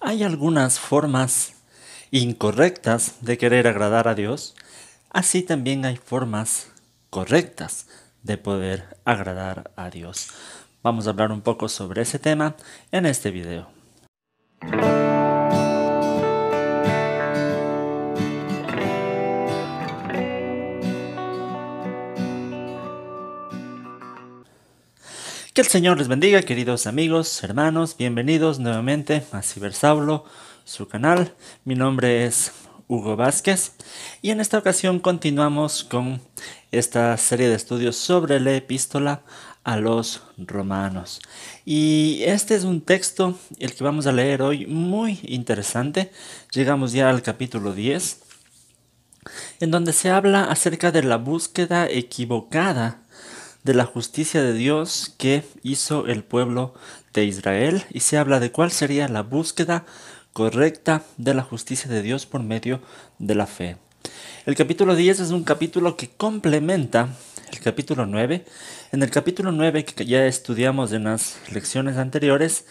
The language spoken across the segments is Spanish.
Hay algunas formas incorrectas de querer agradar a Dios, así también hay formas correctas de poder agradar a Dios. Vamos a hablar un poco sobre ese tema en este video. Que el Señor les bendiga, queridos amigos, hermanos, bienvenidos nuevamente a Cibersaulo, su canal. Mi nombre es Hugo Vázquez y en esta ocasión continuamos con esta serie de estudios sobre la epístola a los romanos. Y este es un texto, el que vamos a leer hoy, muy interesante. Llegamos ya al capítulo 10, en donde se habla acerca de la búsqueda equivocada de la justicia de Dios que hizo el pueblo de Israel y se habla de cuál sería la búsqueda correcta de la justicia de Dios por medio de la fe. El capítulo 10 es un capítulo que complementa el capítulo 9. En el capítulo 9 que ya estudiamos en las lecciones anteriores,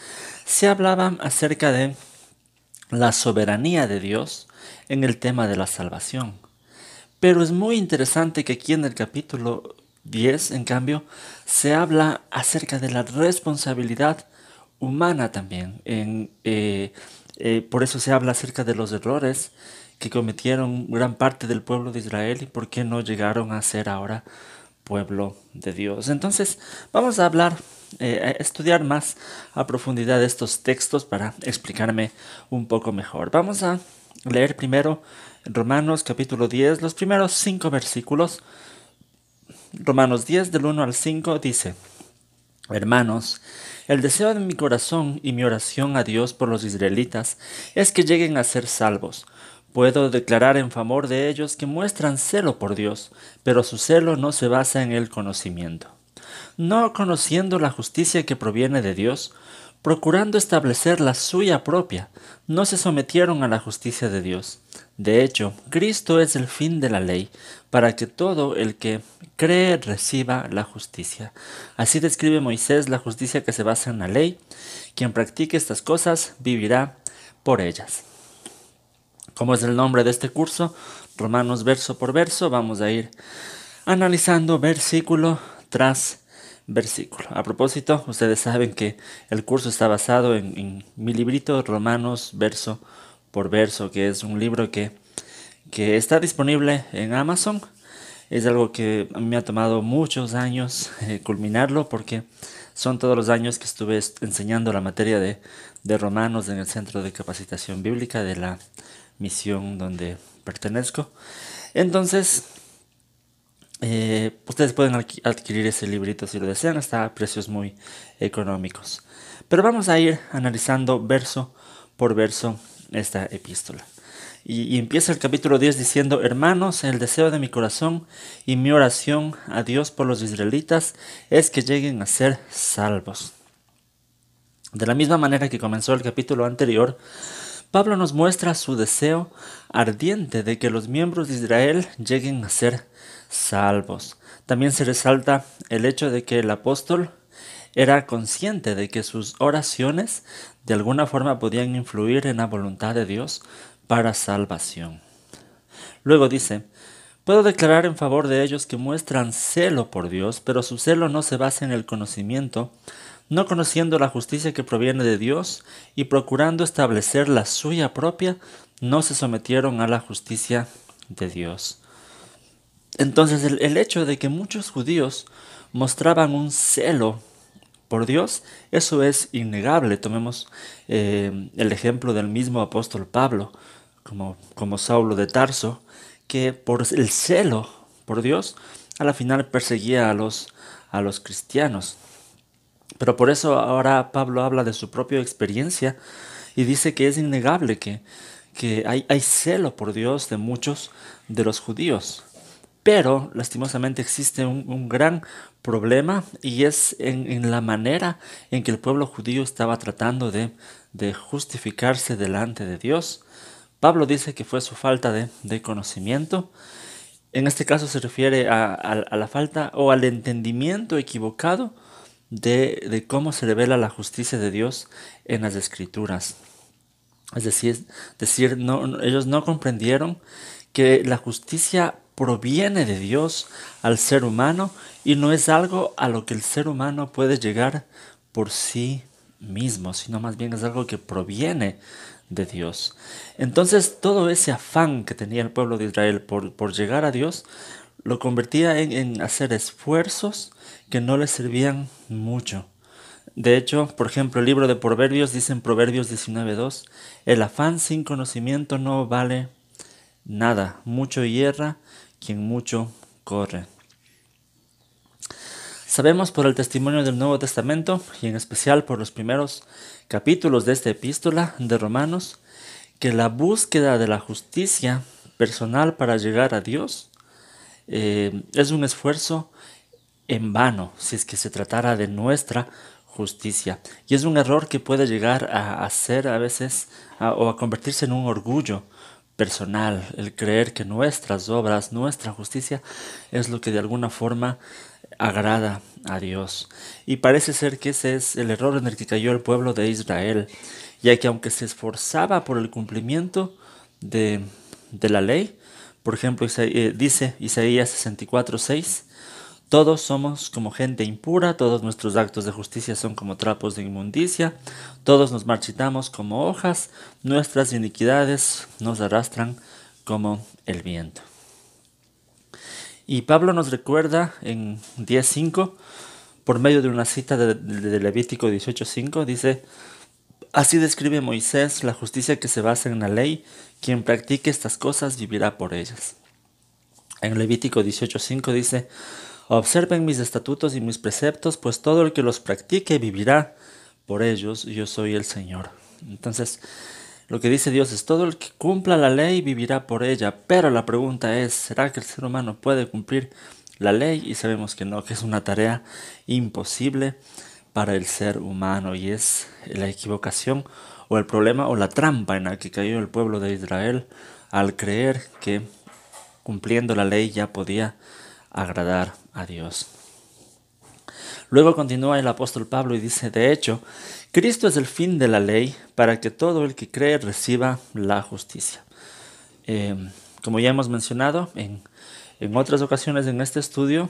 se hablaba acerca de la soberanía de Dios en el tema de la salvación. Pero es muy interesante que aquí en el capítulo 10, en cambio, se habla acerca de la responsabilidad humana también. En, eh, eh, por eso se habla acerca de los errores que cometieron gran parte del pueblo de Israel y por qué no llegaron a ser ahora pueblo de Dios. Entonces, vamos a hablar, eh, estudiar más a profundidad estos textos para explicarme un poco mejor. Vamos a leer primero Romanos capítulo 10, los primeros cinco versículos Romanos 10 del 1 al 5 dice, Hermanos, el deseo de mi corazón y mi oración a Dios por los israelitas es que lleguen a ser salvos. Puedo declarar en favor de ellos que muestran celo por Dios, pero su celo no se basa en el conocimiento. No conociendo la justicia que proviene de Dios, procurando establecer la suya propia, no se sometieron a la justicia de Dios de hecho, Cristo es el fin de la ley, para que todo el que cree reciba la justicia. Así describe Moisés la justicia que se basa en la ley. Quien practique estas cosas vivirá por ellas. Como es el nombre de este curso, Romanos verso por verso, vamos a ir analizando versículo tras versículo. A propósito, ustedes saben que el curso está basado en, mi librito Romanos verso por verso, que es un libro que, está disponible en Amazon. Es algo que me ha tomado muchos años eh, culminarlo porque son todos los años que estuve enseñando la materia de, romanos en el Centro de Capacitación Bíblica de la misión donde pertenezco. Entonces, eh, ustedes pueden adquirir ese librito si lo desean, está a precios muy económicos. Pero vamos a ir analizando verso por verso esta epístola. Y, empieza el capítulo 10 diciendo, hermanos, el deseo de mi corazón y mi oración a Dios por los israelitas es que lleguen a ser salvos. De la misma manera que comenzó el capítulo anterior, Pablo nos muestra su deseo ardiente de que los miembros de Israel lleguen a ser salvos. También se resalta el hecho de que el apóstol era consciente de que sus oraciones de alguna forma podían influir en la voluntad de Dios para salvación. Luego dice, Puedo declarar en favor de ellos que muestran celo por Dios, pero su celo no se basa en el conocimiento, no conociendo la justicia que proviene de Dios y procurando establecer la suya propia, no se sometieron a la justicia de Dios. Entonces el, hecho de que muchos judíos mostraban un celo por Dios, eso es innegable. Tomemos eh, el ejemplo del mismo apóstol Pablo, como, como Saulo de Tarso, que por el celo por Dios, a la final perseguía a los, a los cristianos. Pero por eso ahora Pablo habla de su propia experiencia y dice que es innegable que, que hay, hay celo por Dios de muchos de los judíos. Pero lastimosamente existe un, un gran problema y es en, la manera en que el pueblo judío estaba tratando de, justificarse delante de Dios. Pablo dice que fue su falta de, conocimiento. En este caso se refiere a, la falta o al entendimiento equivocado de, cómo se revela la justicia de Dios en las escrituras. Es decir, ellos no comprendieron que la justicia proviene de Dios al ser humano y no es algo a lo que el ser humano puede llegar por sí mismo, sino más bien es algo que proviene de Dios. Entonces todo ese afán que tenía el pueblo de Israel por, llegar a Dios lo convertía en, en hacer esfuerzos que no le servían mucho. De hecho, por ejemplo, el libro de Proverbios dice en Proverbios 19.2, el afán sin conocimiento no vale nada, mucho hierra quien mucho corre. Sabemos por el testimonio del Nuevo Testamento y en especial por los primeros capítulos de esta epístola de Romanos que la búsqueda de la justicia personal para llegar a Dios eh, es un esfuerzo en vano si es que se tratara de nuestra justicia. Y es un error que puede llegar a hacer a veces o a convertirse en un orgullo personal, el creer que nuestras obras, nuestra justicia es lo que de alguna forma agrada a Dios. Y parece ser que ese es el error en el que cayó el pueblo de Israel, ya que aunque se esforzaba por el cumplimiento de, de la ley, por ejemplo, eh, dice Isaías 64, 6, todos somos como gente impura, todos nuestros actos de justicia son como trapos de inmundicia, todos nos marchitamos como hojas, nuestras iniquidades nos arrastran como el viento. Y Pablo nos recuerda en 10.5, por medio de una cita de, de Levítico 18.5, dice, así describe Moisés la justicia que se basa en la ley, quien practique estas cosas vivirá por ellas. En Levítico 18.5 dice, Observen mis estatutos y mis preceptos, pues todo el que los practique vivirá por ellos. Yo soy el Señor. Entonces, lo que dice Dios es, todo el que cumpla la ley vivirá por ella, pero la pregunta es, ¿será que el ser humano puede cumplir la ley? Y sabemos que no, que es una tarea imposible para el ser humano y es la equivocación o el problema o la trampa en la que cayó el pueblo de Israel al creer que cumpliendo la ley ya podía agradar a Dios. Luego continúa el apóstol Pablo y dice, de hecho, Cristo es el fin de la ley para que todo el que cree reciba la justicia. Eh, como ya hemos mencionado en, otras ocasiones en este estudio,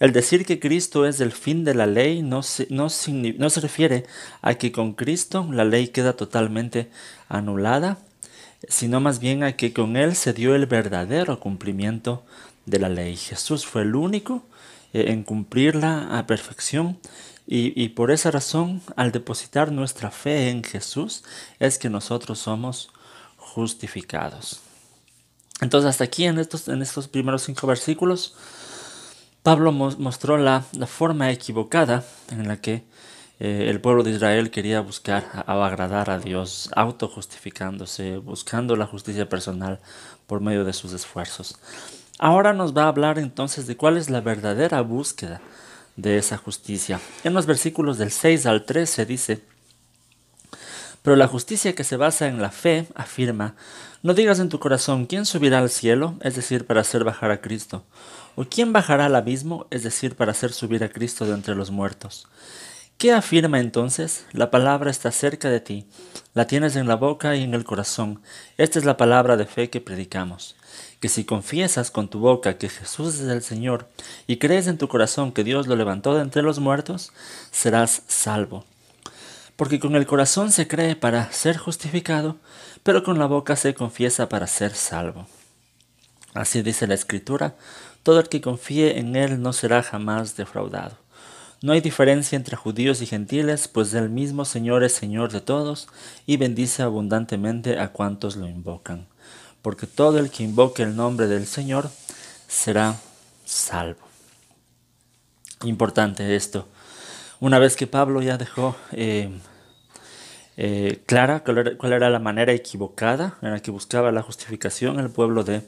el decir que Cristo es el fin de la ley no se, no, no se refiere a que con Cristo la ley queda totalmente anulada, sino más bien a que con Él se dio el verdadero cumplimiento de la ley. Jesús fue el único eh, en cumplirla a perfección y, por esa razón, al depositar nuestra fe en Jesús, es que nosotros somos justificados. Entonces, hasta aquí en estos, en estos primeros cinco versículos, Pablo mostró la, forma equivocada en la que eh, el pueblo de Israel quería buscar a, agradar a Dios, autojustificándose, buscando la justicia personal por medio de sus esfuerzos. Ahora nos va a hablar entonces de cuál es la verdadera búsqueda de esa justicia. En los versículos del 6 al 13 dice, pero la justicia que se basa en la fe afirma, no digas en tu corazón quién subirá al cielo, es decir, para hacer bajar a Cristo, o quién bajará al abismo, es decir, para hacer subir a Cristo de entre los muertos. ¿Qué afirma entonces? La palabra está cerca de ti, la tienes en la boca y en el corazón. Esta es la palabra de fe que predicamos. Que si confiesas con tu boca que Jesús es el Señor y crees en tu corazón que Dios lo levantó de entre los muertos, serás salvo. Porque con el corazón se cree para ser justificado, pero con la boca se confiesa para ser salvo. Así dice la Escritura, todo el que confíe en Él no será jamás defraudado. No hay diferencia entre judíos y gentiles, pues el mismo Señor es Señor de todos y bendice abundantemente a cuantos lo invocan. Porque todo el que invoque el nombre del Señor será salvo. Importante esto. Una vez que Pablo ya dejó eh, eh, clara cuál era, la manera equivocada en la que buscaba la justificación el pueblo de,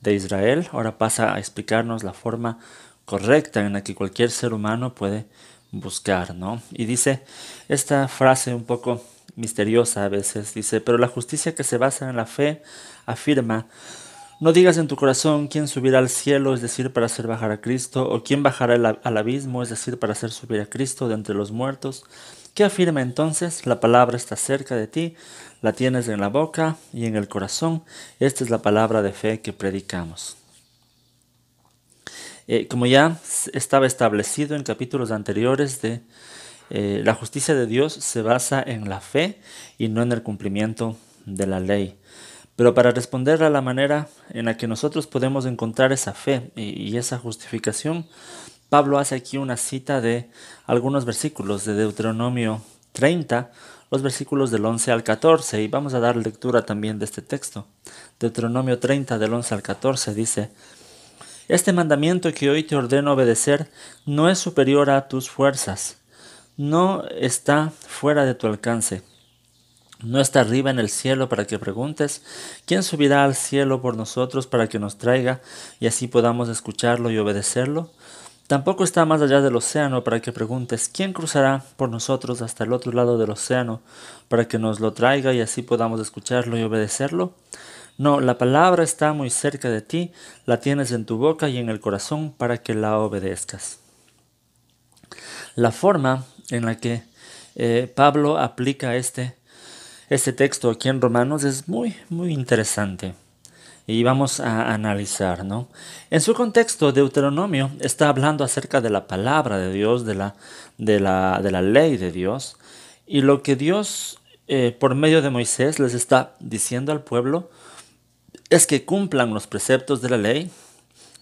de Israel, ahora pasa a explicarnos la forma correcta en la que cualquier ser humano puede buscar, ¿no? Y dice esta frase un poco misteriosa a veces, dice, pero la justicia que se basa en la fe afirma, no digas en tu corazón quién subirá al cielo, es decir, para hacer bajar a Cristo, o quién bajará al abismo, es decir, para hacer subir a Cristo de entre los muertos. ¿Qué afirma entonces? La palabra está cerca de ti, la tienes en la boca y en el corazón. Esta es la palabra de fe que predicamos. Eh, como ya estaba establecido en capítulos anteriores de eh, la justicia de Dios se basa en la fe y no en el cumplimiento de la ley. Pero para responder a la manera en la que nosotros podemos encontrar esa fe y, y esa justificación, Pablo hace aquí una cita de algunos versículos de Deuteronomio 30, los versículos del 11 al 14, y vamos a dar lectura también de este texto. Deuteronomio 30 del 11 al 14 dice, este mandamiento que hoy te ordeno obedecer no es superior a tus fuerzas, no está fuera de tu alcance. No está arriba en el cielo para que preguntes, ¿quién subirá al cielo por nosotros para que nos traiga y así podamos escucharlo y obedecerlo? Tampoco está más allá del océano para que preguntes, ¿quién cruzará por nosotros hasta el otro lado del océano para que nos lo traiga y así podamos escucharlo y obedecerlo? No, la palabra está muy cerca de ti, la tienes en tu boca y en el corazón para que la obedezcas. La forma en la que eh, Pablo aplica este, este, texto aquí en Romanos es muy, muy interesante. Y vamos a analizar, ¿no? En su contexto, Deuteronomio está hablando acerca de la palabra de Dios, de la, ley de Dios, y lo que Dios, eh, por medio de Moisés, les está diciendo al pueblo es que cumplan los preceptos de la ley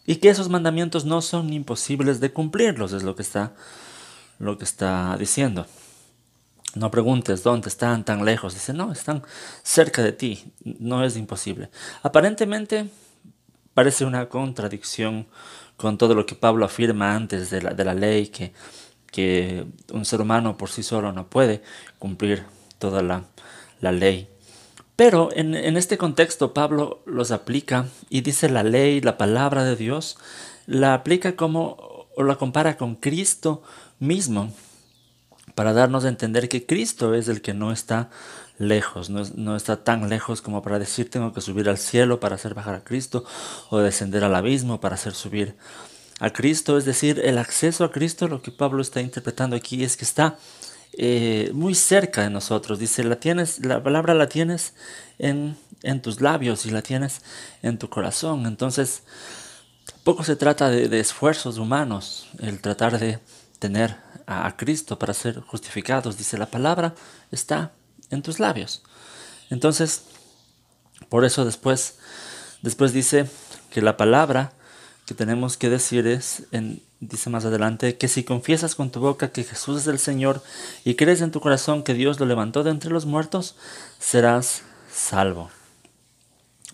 y que esos mandamientos no son imposibles de cumplirlos, es lo que está, lo que está diciendo. No preguntes dónde están tan lejos. Dice, no, están cerca de ti. No es imposible. Aparentemente parece una contradicción con todo lo que Pablo afirma antes de la, ley, que, que un ser humano por sí solo no puede cumplir toda la, la ley. Pero en, este contexto Pablo los aplica y dice la ley, la palabra de Dios, la aplica como o la compara con Cristo mismo para darnos a entender que Cristo es el que no está lejos, no, no, está tan lejos como para decir tengo que subir al cielo para hacer bajar a Cristo o descender al abismo para hacer subir a Cristo. Es decir, el acceso a Cristo, lo que Pablo está interpretando aquí es que está eh, muy cerca de nosotros. Dice, la, tienes, la palabra la tienes en, tus labios y la tienes en tu corazón. Entonces, poco se trata de, esfuerzos humanos, el tratar de tener a, Cristo para ser justificados. Dice, la palabra está en tus labios. Entonces, por eso después, después dice que la palabra que tenemos que decir es, en, dice más adelante, que si confiesas con tu boca que Jesús es el Señor y crees en tu corazón que Dios lo levantó de entre los muertos, serás salvo.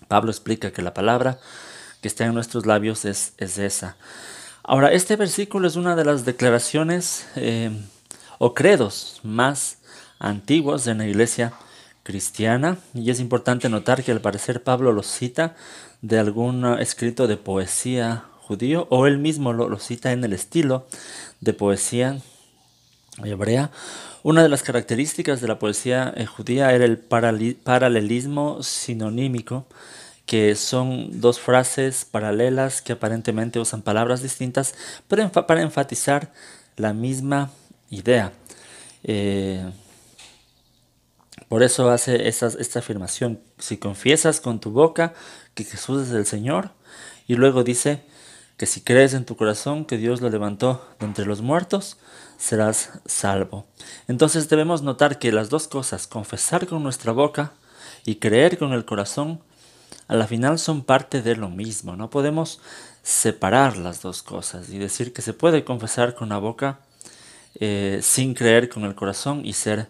Pablo explica que la palabra que está en nuestros labios es, es esa. Ahora, este versículo es una de las declaraciones eh, o credos más antiguos de la iglesia cristiana y es importante notar que al parecer Pablo lo cita de algún ah, escrito de poesía judío o él mismo lo, cita en el estilo de poesía hebrea. Una de las características de la poesía eh, judía era el paralelismo sinonímico, que son dos frases paralelas que aparentemente usan palabras distintas, pero para enfatizar la misma idea. Eh, por eso hace esta, afirmación. Si confiesas con tu boca que Jesús es el Señor, y luego dice que si crees en tu corazón que Dios lo levantó de entre los muertos, serás salvo. Entonces debemos notar que las dos cosas, confesar con nuestra boca y creer con el corazón, a la final son parte de lo mismo. No podemos separar las dos cosas y decir que se puede confesar con la boca eh, sin creer con el corazón y ser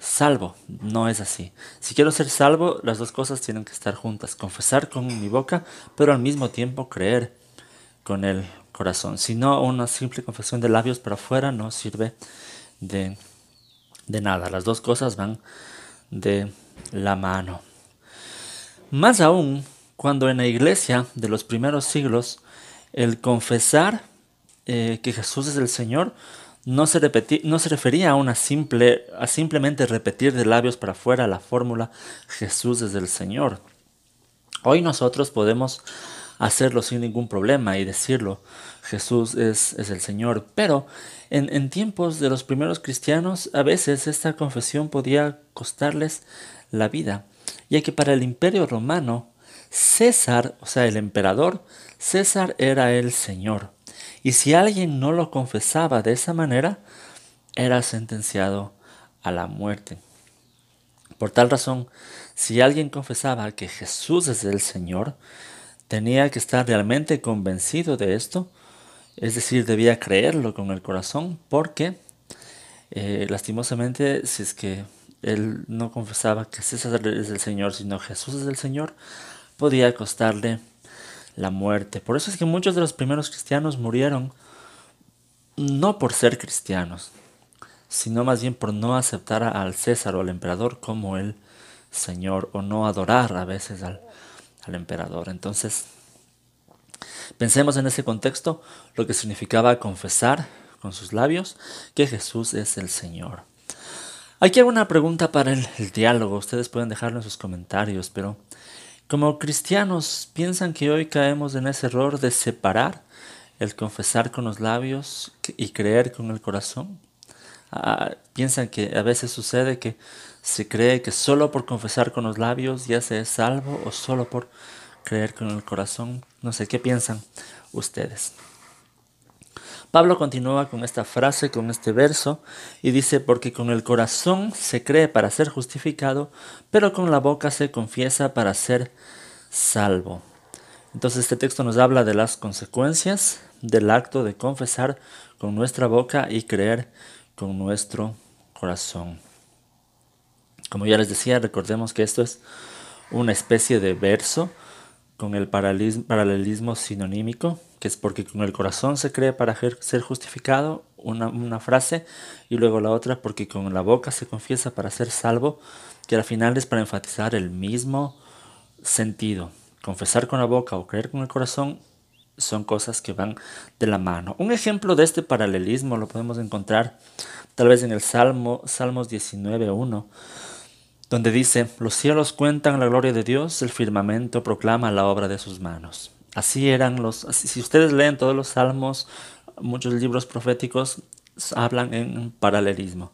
salvo. No es así. Si quiero ser salvo, las dos cosas tienen que estar juntas. Confesar con mi boca, pero al mismo tiempo creer con el corazón. Si no, una simple confesión de labios para afuera no sirve de, nada. Las dos cosas van de la mano. Más aún, cuando en la iglesia de los primeros siglos, el confesar eh, que Jesús es el Señor, no se, refería a, una simple, a simplemente repetir de labios para afuera la fórmula Jesús es el Señor. Hoy nosotros podemos hacerlo sin ningún problema y decirlo, Jesús es, el Señor. Pero en, en, tiempos de los primeros cristianos, a veces esta confesión podía costarles la vida, ya que para el imperio romano, César, o sea, el emperador, César era el Señor. Y si alguien no lo confesaba de esa manera, era sentenciado a la muerte. Por tal razón, si alguien confesaba que Jesús es el Señor, tenía que estar realmente convencido de esto, es decir, debía creerlo con el corazón, porque eh, lastimosamente, si es que él no confesaba que César es el Señor, sino Jesús es el Señor, podía costarle la muerte. Por eso es que muchos de los primeros cristianos murieron no por ser cristianos, sino más bien por no aceptar al César o al emperador como el Señor o no adorar a veces al, emperador. Entonces, pensemos en ese contexto lo que significaba confesar con sus labios que Jesús es el Señor. Aquí hay una pregunta para el, el diálogo, ustedes pueden dejarlo en sus comentarios, pero como cristianos piensan que hoy caemos en ese error de separar el confesar con los labios y creer con el corazón. Ah, piensan que a veces sucede que se cree que solo por confesar con los labios ya se es salvo o solo por creer con el corazón. No sé qué piensan ustedes. Pablo continúa con esta frase, con este verso, y dice, porque con el corazón se cree para ser justificado, pero con la boca se confiesa para ser salvo. Entonces este texto nos habla de las consecuencias del acto de confesar con nuestra boca y creer con nuestro corazón. Como ya les decía, recordemos que esto es una especie de verso con el paralelismo sinonímico que es porque con el corazón se cree para ser justificado, una, frase, y luego la otra, porque con la boca se confiesa para ser salvo, que al final es para enfatizar el mismo sentido. Confesar con la boca o creer con el corazón son cosas que van de la mano. Un ejemplo de este paralelismo lo podemos encontrar tal vez en el Salmo, Salmos 19.1, donde dice, los cielos cuentan la gloria de Dios, el firmamento proclama la obra de sus manos. Así eran los, si ustedes leen todos los salmos, muchos libros proféticos hablan en paralelismo.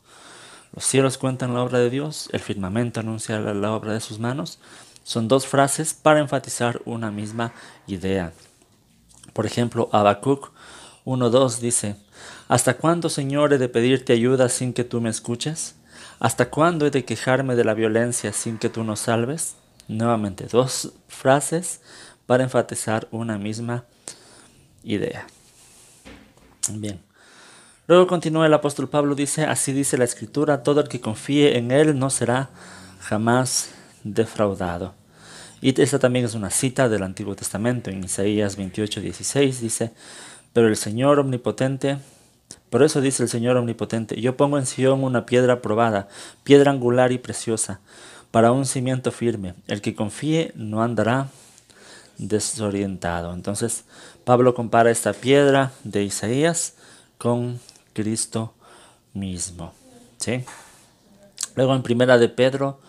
Los cielos cuentan la obra de Dios, el firmamento anuncia la, la obra de sus manos. Son dos frases para enfatizar una misma idea. Por ejemplo, Habacuc 1.2 dice, ¿Hasta cuándo, Señor, he de pedirte ayuda sin que tú me escuches? ¿Hasta cuándo he de quejarme de la violencia sin que tú nos salves? Nuevamente, dos frases para enfatizar una misma idea. Bien. Luego continúa el apóstol Pablo, dice, así dice la escritura, todo el que confíe en él no será jamás defraudado. Y esta también es una cita del Antiguo Testamento, en Isaías 28, 16 dice, pero el Señor omnipotente, por eso dice el Señor omnipotente, yo pongo en Sión una piedra probada, piedra angular y preciosa, para un cimiento firme. El que confíe no andará desorientado. Entonces Pablo compara esta piedra de Isaías con Cristo mismo. ¿sí? Luego en Primera de Pedro,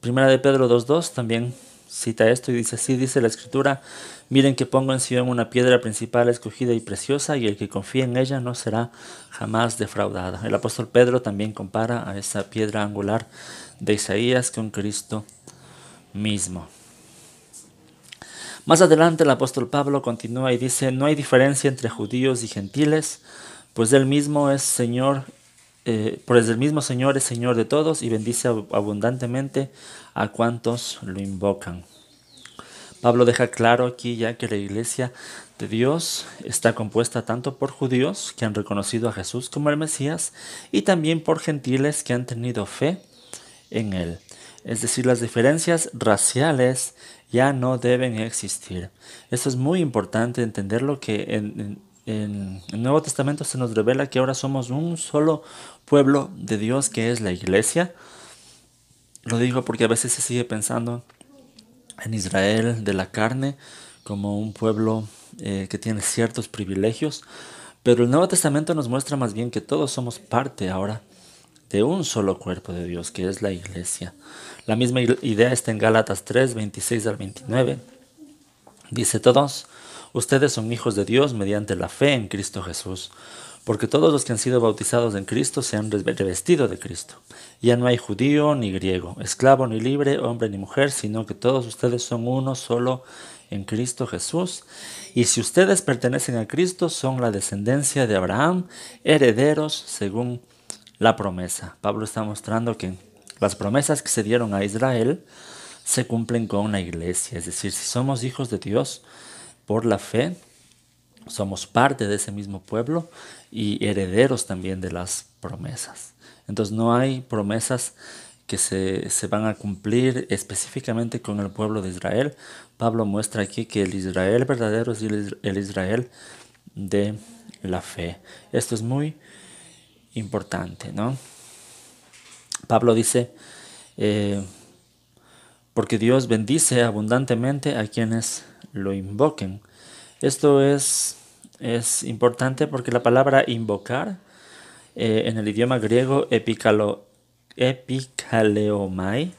Primera de Pedro 2.2 también cita esto y dice así, dice la escritura, miren que pongo en Sion una piedra principal escogida y preciosa y el que confíe en ella no será jamás defraudada. El apóstol Pedro también compara a esa piedra angular de Isaías con Cristo mismo. Más adelante el apóstol Pablo continúa y dice, no hay diferencia entre judíos y gentiles, pues él mismo es Señor, eh, pues el mismo Señor es Señor de todos y bendice abundantemente a cuantos lo invocan. Pablo deja claro aquí ya que la iglesia de Dios está compuesta tanto por judíos que han reconocido a Jesús como el Mesías y también por gentiles que han tenido fe en él es decir, las diferencias raciales ya no deben existir. Esto es muy importante entenderlo que en, el Nuevo Testamento se nos revela que ahora somos un solo pueblo de Dios que es la iglesia. Lo digo porque a veces se sigue pensando en Israel de la carne como un pueblo eh, que tiene ciertos privilegios, pero el Nuevo Testamento nos muestra más bien que todos somos parte ahora de un solo cuerpo de Dios, que es la iglesia. La misma idea está en Gálatas 3, 26 al 29. Dice todos, ustedes son hijos de Dios mediante la fe en Cristo Jesús, porque todos los que han sido bautizados en Cristo se han revestido de Cristo. Ya no hay judío ni griego, esclavo ni libre, hombre ni mujer, sino que todos ustedes son uno solo en Cristo Jesús. Y si ustedes pertenecen a Cristo, son la descendencia de Abraham, herederos según la promesa. Pablo está mostrando que las promesas que se dieron a Israel se cumplen con la iglesia, es decir, si somos hijos de Dios por la fe, somos parte de ese mismo pueblo y herederos también de las promesas. Entonces no hay promesas que se, se, van a cumplir específicamente con el pueblo de Israel. Pablo muestra aquí que el Israel verdadero es el Israel de la fe. Esto es muy importante, ¿no? Pablo dice, eh, porque Dios bendice abundantemente a quienes lo invoquen. Esto es, es importante porque la palabra invocar eh, en el idioma griego epicaleomai epikaleomai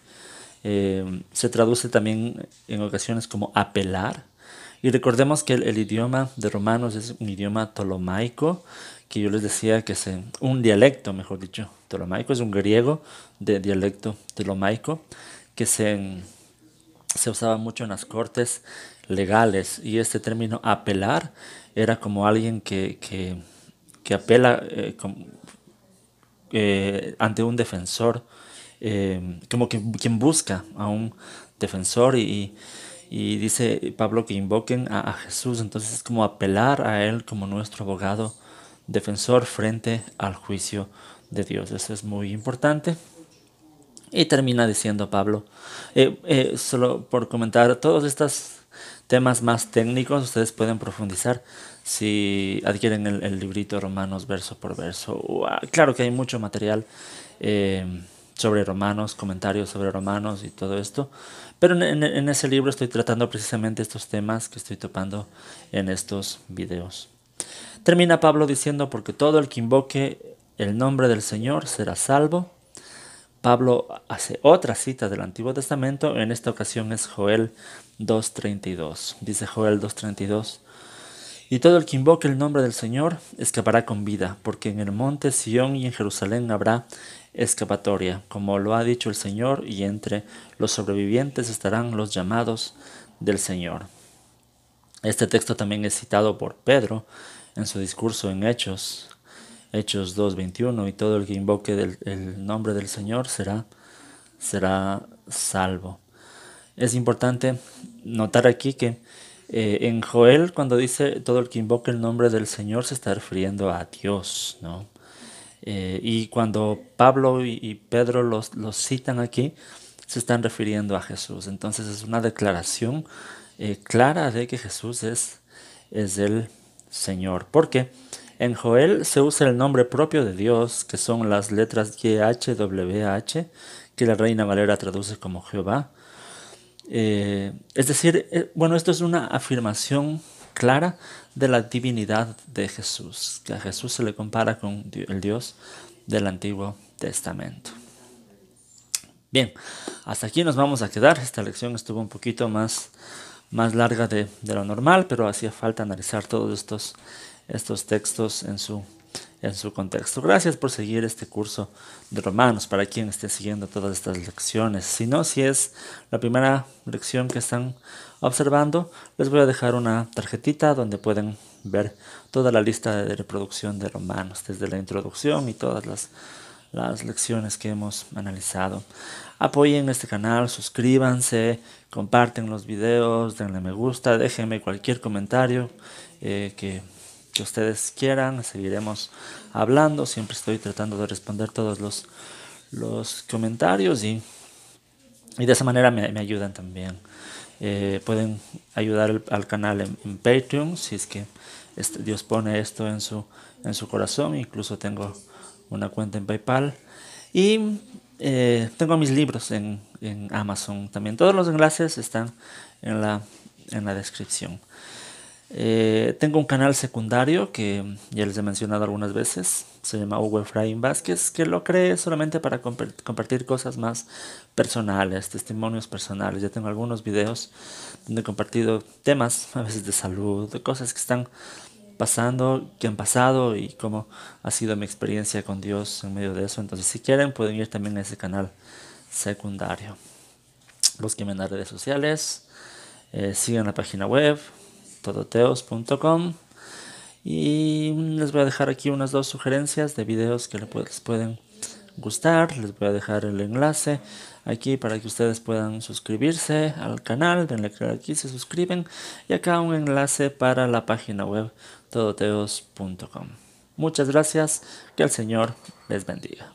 eh, se traduce también en ocasiones como apelar. Y recordemos que el, idioma de Romanos es un idioma ptolomaico que yo les decía que es un dialecto, mejor dicho, telomaico, es un griego de dialecto telomaico que se, se usaba mucho en las cortes legales y este término apelar era como alguien que, que, apela eh, eh, ante un defensor, eh, como que, quien busca a un defensor y, dice Pablo que invoquen a, a, Jesús, entonces es como apelar a Él como nuestro abogado defensor frente al juicio de Dios. Eso es muy importante. Y termina diciendo Pablo, eh, eh, solo por comentar todos estos temas más técnicos, ustedes pueden profundizar si adquieren el, librito Romanos verso por verso. claro que hay mucho material eh, sobre Romanos, comentarios sobre Romanos y todo esto, pero en ese libro estoy tratando precisamente estos temas que estoy topando en estos videos. Termina Pablo diciendo, porque todo el que invoque el nombre del Señor será salvo. Pablo hace otra cita del Antiguo Testamento, en esta ocasión es Joel 2.32. Dice Joel 2.32, y todo el que invoque el nombre del Señor escapará con vida, porque en el monte Sión y en Jerusalén habrá escapatoria, como lo ha dicho el Señor, y entre los sobrevivientes estarán los llamados del Señor. Este texto también es citado por Pedro en su discurso en Hechos, Hechos 2.21, y todo el que invoque el, nombre del Señor será, será salvo. Es importante notar aquí que eh, en Joel, cuando dice todo el que invoque el nombre del Señor, se está refiriendo a Dios, ¿no? Eh, y cuando Pablo y, Pedro los, los, citan aquí, se están refiriendo a Jesús. Entonces es una declaración eh, clara de que Jesús es, es el Señor, porque en Joel se usa el nombre propio de Dios, que son las letras YHWH, que la Reina Valera traduce como Jehová. Eh, es decir, eh, bueno, esto es una afirmación clara de la divinidad de Jesús, que a Jesús se le compara con el Dios del Antiguo Testamento. Bien, hasta aquí nos vamos a quedar. Esta lección estuvo un poquito más más larga de, lo normal, pero hacía falta analizar todos estos, estos textos en su, en su contexto. Gracias por seguir este curso de Romanos, para quien esté siguiendo todas estas lecciones. Si no, si es la primera lección que están observando, les voy a dejar una tarjetita donde pueden ver toda la lista de reproducción de Romanos, desde la introducción y todas las las lecciones que hemos analizado. Apoyen este canal, suscríbanse, comparten los videos, denle me gusta, déjenme cualquier comentario eh, que, ustedes quieran. Seguiremos hablando, siempre estoy tratando de responder todos los, los comentarios y, y de esa manera me, ayudan también. Eh, pueden ayudar al canal en, Patreon si es que este, Dios pone esto en su, en su corazón. Incluso tengo una cuenta en PayPal. Y eh, tengo mis libros en, Amazon también. Todos los enlaces están en la, en la descripción. Eh, tengo un canal secundario que ya les he mencionado algunas veces. Se llama Hugo Efraín Vázquez, que lo creé solamente para compartir cosas más personales, testimonios personales. Ya tengo algunos videos donde he compartido temas, a veces de salud, de cosas que están pasando, que han pasado y cómo ha sido mi experiencia con Dios en medio de eso. Entonces, si quieren, pueden ir también a ese canal secundario. Busquenme en las redes sociales, eh, sigan la página web, todoteos.com. Y les voy a dejar aquí unas dos sugerencias de videos que les pueden gustar. Les voy a dejar el enlace aquí para que ustedes puedan suscribirse al canal. Denle clic aquí, se suscriben. Y acá un enlace para la página web todoteos.com. Muchas gracias, que el Señor les bendiga.